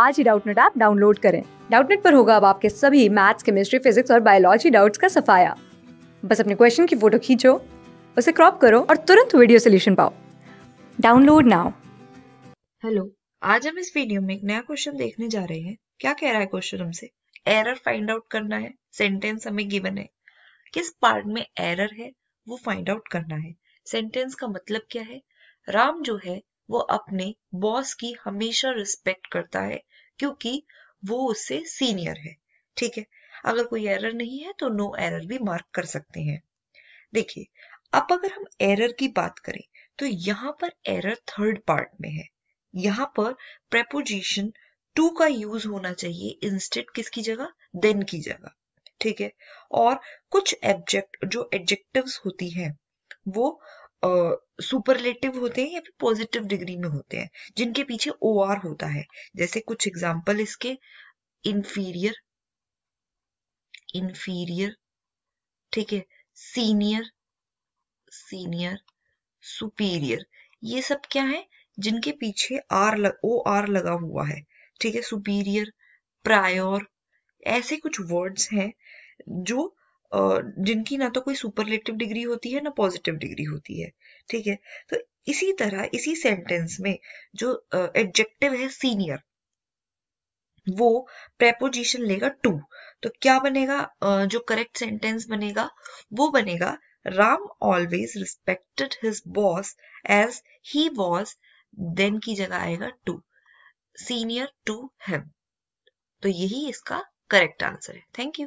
आज ही Doubtnut app download करें डाउटनेट पर होगा अब आपके सभी मैथ्स केमिस्ट्री फिजिक्स और बायोलॉजी डाउट्स का सफाया बस अपने क्वेश्चन की फोटो खींचो उसे क्रॉप करो और तुरंत वीडियो सोल्यूशन पाओ डाउनलोड नाउ हेलो आज हम इस वीडियो में एक नया क्वेश्चन देखने जा रहे हैं क्या कह रहा है क्वेश्चन हमसे एरर फाइंड आउट करना है सेंटेंस हमें गिवन है किस पार्ट में एरर है वो फाइंड आउट करना है सेंटेंस का मतलब क्या है राम जो है वो अपने बॉस की हमेशा रिस्पेक्ट करता है क्योंकि वो उससे सीनियर है ठीक है अगर कोई एरर नहीं है तो नो एरर भी मार्क कर सकते हैं देखिए अब अगर हम एरर की बात करें तो यहाँ पर एरर थर्ड पार्ट में है यहाँ पर प्रेपोजिशन टू का यूज होना चाहिए इंस्टेड किसकी जगह देन की जगह ठीक है और कुछ एब्जेक्ट जो एडजेक्टिव्स होती है वो सुपरलेटिव uh, होते हैं या फिर पॉजिटिव डिग्री में होते हैं जिनके पीछे ओ आर होता है जैसे कुछ एग्जाम्पल इसके इंफीरियर इंफीरियर ठीक है सीनियर सीनियर सुपीरियर ये सब क्या है जिनके पीछे आर लग, ओ आर लगा हुआ है ठीक है सुपीरियर प्रायोर ऐसे कुछ वर्ड्स हैं जो जिनकी ना तो कोई सुपरलेटिव डिग्री होती है ना पॉजिटिव डिग्री होती है ठीक है तो इसी तरह इसी सेंटेंस में जो एडजेक्टिव है सीनियर वो प्रेपोजिशन लेगा टू तो क्या बनेगा जो करेक्ट सेंटेंस बनेगा वो बनेगा Ram always respected his boss as he was then की जगह आएगा टू सीनियर टू हिम तो यही इसका करेक्ट आंसर है थैंक यू